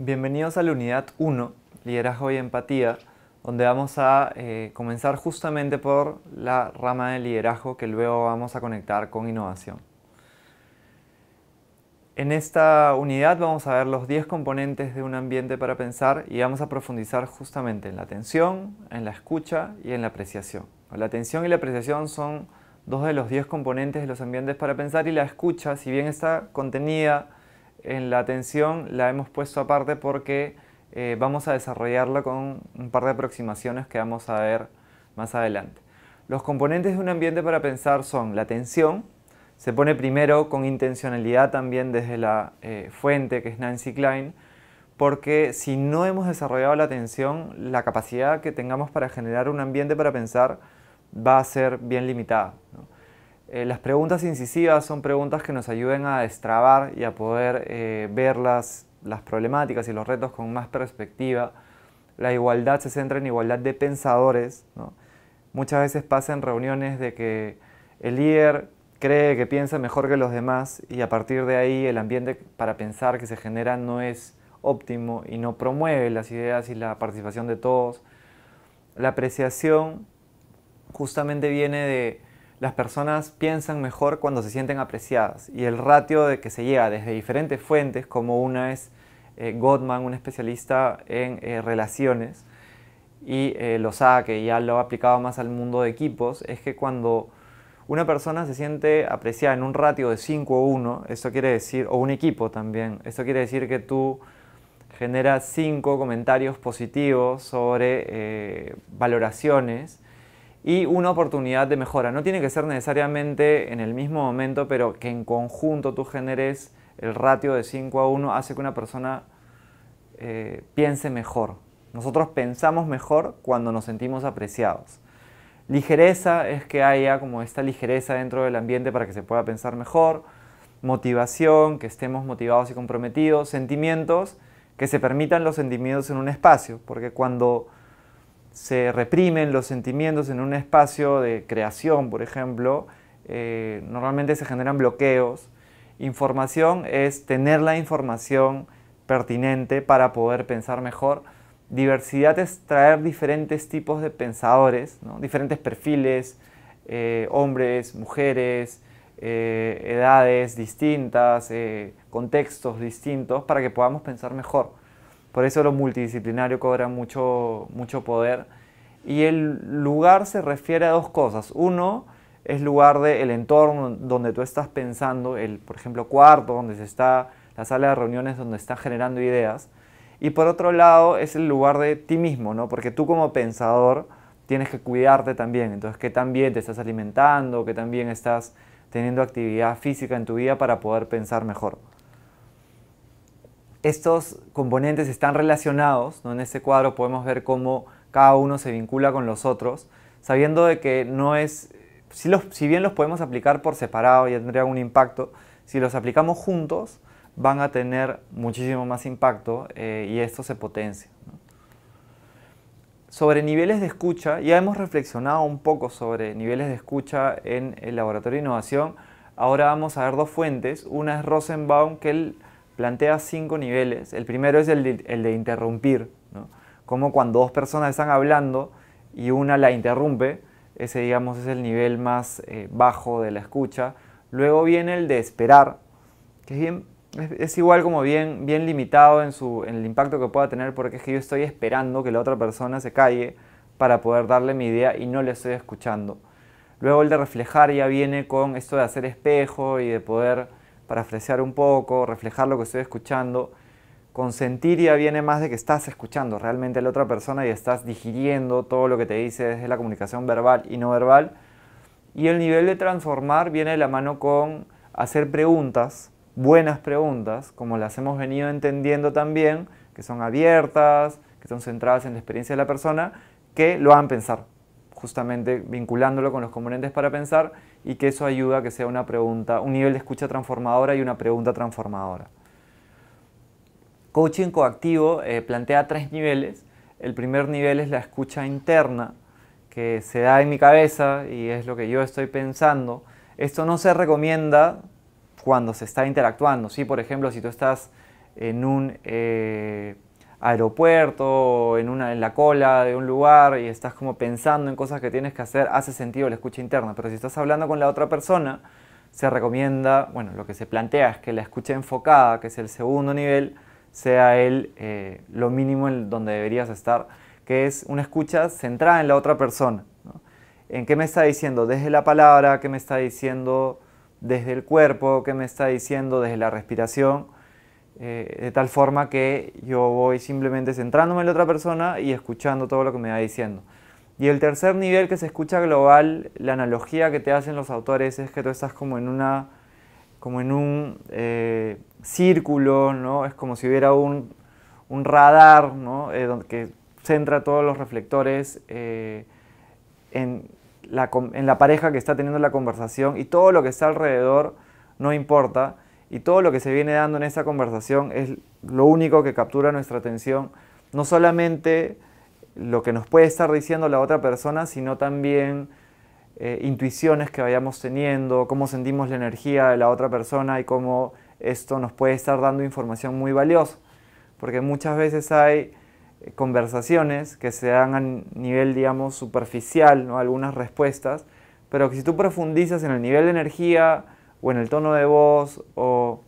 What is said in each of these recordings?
Bienvenidos a la unidad 1, liderazgo y empatía, donde vamos a eh, comenzar justamente por la rama de liderazgo que luego vamos a conectar con innovación. En esta unidad vamos a ver los 10 componentes de un ambiente para pensar y vamos a profundizar justamente en la atención, en la escucha y en la apreciación. La atención y la apreciación son dos de los 10 componentes de los ambientes para pensar y la escucha, si bien está contenida en la atención la hemos puesto aparte porque eh, vamos a desarrollarla con un par de aproximaciones que vamos a ver más adelante. Los componentes de un ambiente para pensar son la atención, se pone primero con intencionalidad también desde la eh, fuente que es Nancy Klein, porque si no hemos desarrollado la atención, la capacidad que tengamos para generar un ambiente para pensar va a ser bien limitada. ¿no? Eh, las preguntas incisivas son preguntas que nos ayuden a destrabar y a poder eh, ver las, problemáticas y los retos con más perspectiva. La igualdad se centra en igualdad de pensadores. Muchas veces pasa en reuniones de que el líder cree que piensa mejor que los demás y a partir de ahí el ambiente para pensar que se genera no es óptimo y no promueve las ideas y la participación de todos. La apreciación justamente viene de las personas piensan mejor cuando se sienten apreciadas y el ratio de que se llega desde diferentes fuentes, como una es eh, Gottman, un especialista en eh, relaciones, y lo eh, Lozada, que ya lo ha aplicado más al mundo de equipos, es que cuando una persona se siente apreciada en un ratio de 5 o 1, esto quiere decir, o un equipo también, eso quiere decir que tú generas 5 comentarios positivos sobre valoraciones, y una oportunidad de mejora. No tiene que ser necesariamente en el mismo momento, pero que en conjunto tú generes el ratio de 5 a 1 hace que una persona eh, piense mejor. Nosotros pensamos mejor cuando nos sentimos apreciados. Ligereza es que haya como esta ligereza dentro del ambiente para que se pueda pensar mejor. Motivación, que estemos motivados y comprometidos. Sentimientos, que se permitan los sentimientos en un espacio. Porque cuando se reprimen los sentimientos en un espacio de creación, por ejemplo, eh, normalmente se generan bloqueos. Información es tener la información pertinente para poder pensar mejor. Diversidad es traer diferentes tipos de pensadores, diferentes perfiles, eh, hombres, mujeres, eh, edades distintas, contextos distintos, para que podamos pensar mejor. Por eso lo multidisciplinario cobra mucho, poder. Y el lugar se refiere a dos cosas. Uno es lugar del entorno donde tú estás pensando, el, por ejemplo, cuarto donde se está, la sala de reuniones donde estás generando ideas. Y por otro lado es el lugar de ti mismo, ¿no? Porque tú como pensador tienes que cuidarte también. Entonces, que también te estás alimentando, que también estás teniendo actividad física en tu vida para poder pensar mejor estos componentes están relacionados, en este cuadro podemos ver cómo cada uno se vincula con los otros, sabiendo de que no es, si, los, bien los podemos aplicar por separado y tendría un impacto, si los aplicamos juntos van a tener muchísimo más impacto eh, y esto se potencia. Sobre niveles de escucha, ya hemos reflexionado un poco sobre niveles de escucha en el laboratorio de innovación. Ahora vamos a ver dos fuentes. Una es Rosenbaum, que él plantea cinco niveles. El primero es el de, interrumpir, como cuando dos personas están hablando y una la interrumpe, ese digamos es el nivel más eh, bajo de la escucha. Luego viene el de esperar, que es, igual como bien, bien limitado en, su, en el impacto que pueda tener porque es que yo estoy esperando que la otra persona se calle para poder darle mi idea y no le estoy escuchando. Luego el de reflejar ya viene con esto de hacer espejo y de poder para fresear un poco, reflejar lo que estoy escuchando. Consentir ya viene más de que estás escuchando realmente a la otra persona y estás digiriendo todo lo que te dice desde la comunicación verbal y no verbal. Y el nivel de transformar viene de la mano con hacer preguntas, buenas preguntas, como las hemos venido entendiendo también, que son abiertas, que son centradas en la experiencia de la persona, que lo hagan pensar, justamente vinculándolo con los componentes para pensar y que eso ayuda a que sea una pregunta, un nivel de escucha transformadora y una pregunta transformadora. Coaching coactivo eh, plantea tres niveles. El primer nivel es la escucha interna, que se da en mi cabeza y es lo que yo estoy pensando. Esto no se recomienda cuando se está interactuando. ¿sí? Por ejemplo, si tú estás en un eh, aeropuerto, en, una, en la cola de un lugar y estás como pensando en cosas que tienes que hacer, hace sentido la escucha interna. Pero si estás hablando con la otra persona, se recomienda, bueno, lo que se plantea es que la escucha enfocada, que es el segundo nivel, sea el, eh, lo mínimo en donde deberías estar, que es una escucha centrada en la otra persona. ¿no? ¿En qué me está diciendo? Desde la palabra, qué me está diciendo desde el cuerpo, qué me está diciendo desde la respiración eh, de tal forma que yo voy simplemente centrándome en la otra persona y escuchando todo lo que me va diciendo. Y el tercer nivel que se escucha global, la analogía que te hacen los autores es que tú estás como en una como en un eh, círculo, ¿no? Es como si hubiera un, radar, ¿no? Eh, que centra todos los reflectores en la pareja que está teniendo la conversación y todo lo que está alrededor no importa y todo lo que se viene dando en esta conversación es lo único que captura nuestra atención, no solamente lo que nos puede estar diciendo la otra persona, sino también eh, intuiciones que vayamos teniendo, cómo sentimos la energía de la otra persona y cómo esto nos puede estar dando información muy valiosa. Porque muchas veces hay eh, conversaciones que se dan a nivel, digamos, superficial, algunas respuestas, pero que si tú profundizas en el nivel de energía, o en el tono de voz o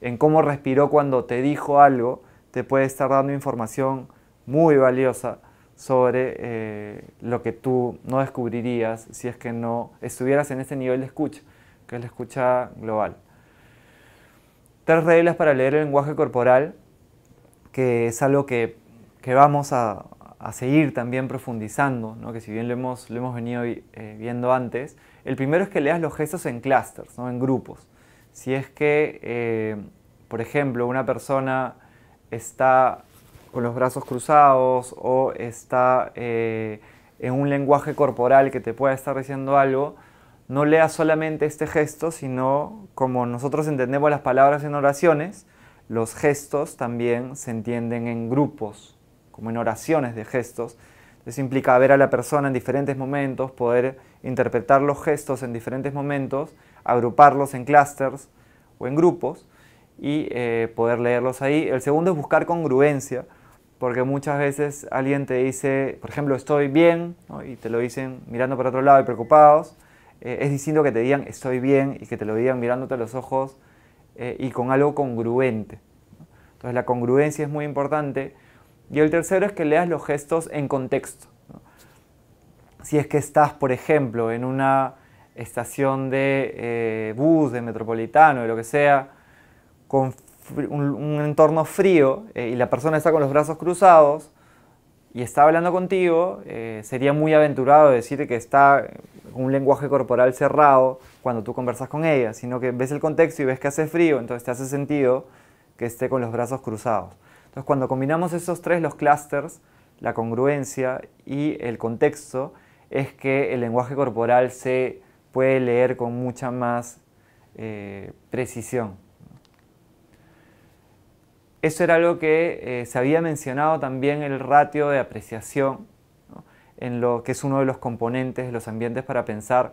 en cómo respiró cuando te dijo algo, te puede estar dando información muy valiosa sobre eh, lo que tú no descubrirías si es que no estuvieras en este nivel de escucha, que es la escucha global. Tres reglas para leer el lenguaje corporal, que es algo que vamos a, a seguir también profundizando, que si bien lo hemos, venido eh, viendo antes, el primero es que leas los gestos en clusters, ¿no? en grupos. Si es que, eh, por ejemplo, una persona está con los brazos cruzados o está eh, en un lenguaje corporal que te pueda estar diciendo algo, no leas solamente este gesto, sino como nosotros entendemos las palabras en oraciones, los gestos también se entienden en grupos, como en oraciones de gestos. Eso implica ver a la persona en diferentes momentos, poder interpretar los gestos en diferentes momentos, agruparlos en clusters o en grupos y eh, poder leerlos ahí. El segundo es buscar congruencia, porque muchas veces alguien te dice, por ejemplo, estoy bien, y te lo dicen mirando por otro lado y preocupados. Eh, es distinto que te digan estoy bien y que te lo digan mirándote a los ojos eh, y con algo congruente. Entonces la congruencia es muy importante y el tercero es que leas los gestos en contexto. Si es que estás, por ejemplo, en una estación de eh, bus, de metropolitano, de lo que sea, con un, entorno frío eh, y la persona está con los brazos cruzados y está hablando contigo, eh, sería muy aventurado decir que está con un lenguaje corporal cerrado cuando tú conversas con ella, sino que ves el contexto y ves que hace frío, entonces te hace sentido que esté con los brazos cruzados. Entonces, cuando combinamos esos tres, los clusters, la congruencia y el contexto, es que el lenguaje corporal se puede leer con mucha más eh, precisión. Eso era algo que eh, se había mencionado también el ratio de apreciación, en lo que es uno de los componentes de los ambientes para pensar.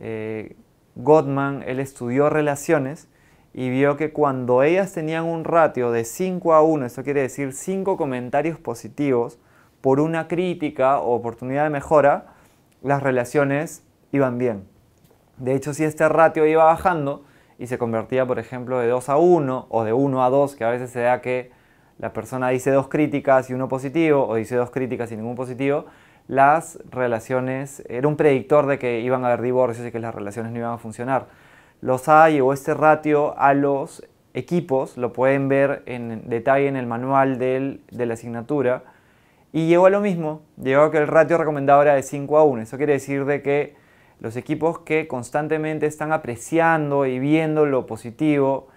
Eh, Gottman, él estudió relaciones y vio que cuando ellas tenían un ratio de 5 a 1, eso quiere decir 5 comentarios positivos por una crítica o oportunidad de mejora, las relaciones iban bien. De hecho, si este ratio iba bajando y se convertía, por ejemplo, de 2 a 1 o de 1 a 2, que a veces se da que la persona dice dos críticas y uno positivo, o dice dos críticas y ningún positivo, las relaciones, era un predictor de que iban a haber divorcios y que las relaciones no iban a funcionar los hay o este ratio a los equipos, lo pueden ver en detalle en el manual de la asignatura, y llegó a lo mismo, llegó a que el ratio recomendado era de 5 a 1, eso quiere decir de que los equipos que constantemente están apreciando y viendo lo positivo,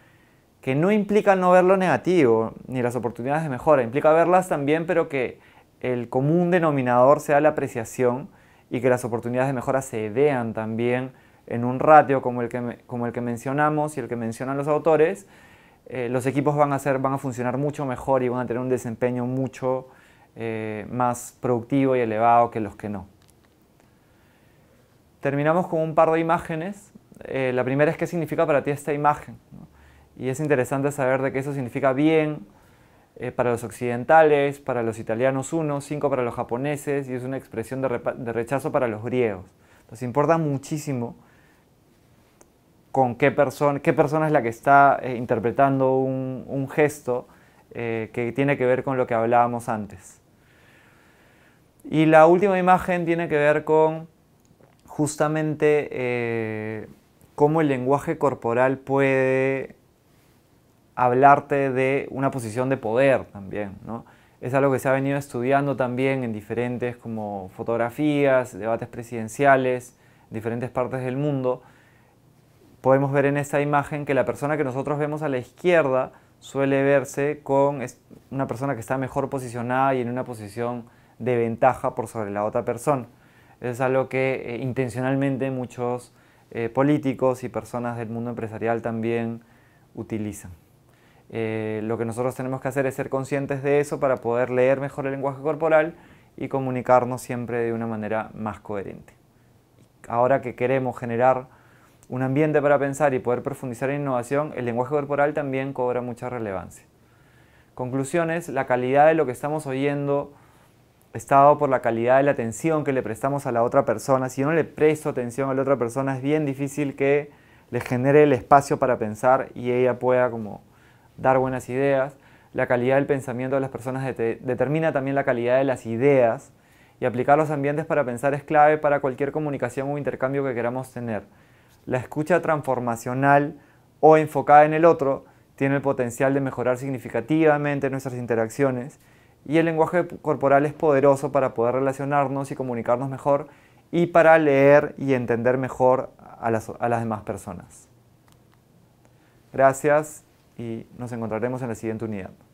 que no implica no ver lo negativo ni las oportunidades de mejora, implica verlas también, pero que el común denominador sea la apreciación y que las oportunidades de mejora se vean también en un ratio como el que, como el que mencionamos y el que mencionan los autores, eh, los equipos van a, ser, van a funcionar mucho mejor y van a tener un desempeño mucho eh, más productivo y elevado que los que no. Terminamos con un par de imágenes. Eh, la primera es qué significa para ti esta imagen. Y es interesante saber de qué eso significa bien para los occidentales, para los italianos uno, cinco para los japoneses y es una expresión de, de rechazo para los griegos. nos importa muchísimo con qué persona, qué persona es la que está eh, interpretando un, gesto eh, que tiene que ver con lo que hablábamos antes. Y la última imagen tiene que ver con justamente eh, cómo el lenguaje corporal puede hablarte de una posición de poder también, Es algo que se ha venido estudiando también en diferentes como fotografías, debates presidenciales, diferentes partes del mundo, podemos ver en esta imagen que la persona que nosotros vemos a la izquierda suele verse con una persona que está mejor posicionada y en una posición de ventaja por sobre la otra persona. es algo que eh, intencionalmente muchos eh, políticos y personas del mundo empresarial también utilizan. Eh, lo que nosotros tenemos que hacer es ser conscientes de eso para poder leer mejor el lenguaje corporal y comunicarnos siempre de una manera más coherente. Ahora que queremos generar un ambiente para pensar y poder profundizar en innovación, el lenguaje corporal también cobra mucha relevancia. Conclusiones, la calidad de lo que estamos oyendo está dado por la calidad de la atención que le prestamos a la otra persona. Si no le presto atención a la otra persona, es bien difícil que le genere el espacio para pensar y ella pueda como dar buenas ideas. La calidad del pensamiento de las personas determina también la calidad de las ideas y aplicar los ambientes para pensar es clave para cualquier comunicación o intercambio que queramos tener la escucha transformacional o enfocada en el otro tiene el potencial de mejorar significativamente nuestras interacciones y el lenguaje corporal es poderoso para poder relacionarnos y comunicarnos mejor y para leer y entender mejor a las, a las demás personas. Gracias y nos encontraremos en la siguiente unidad.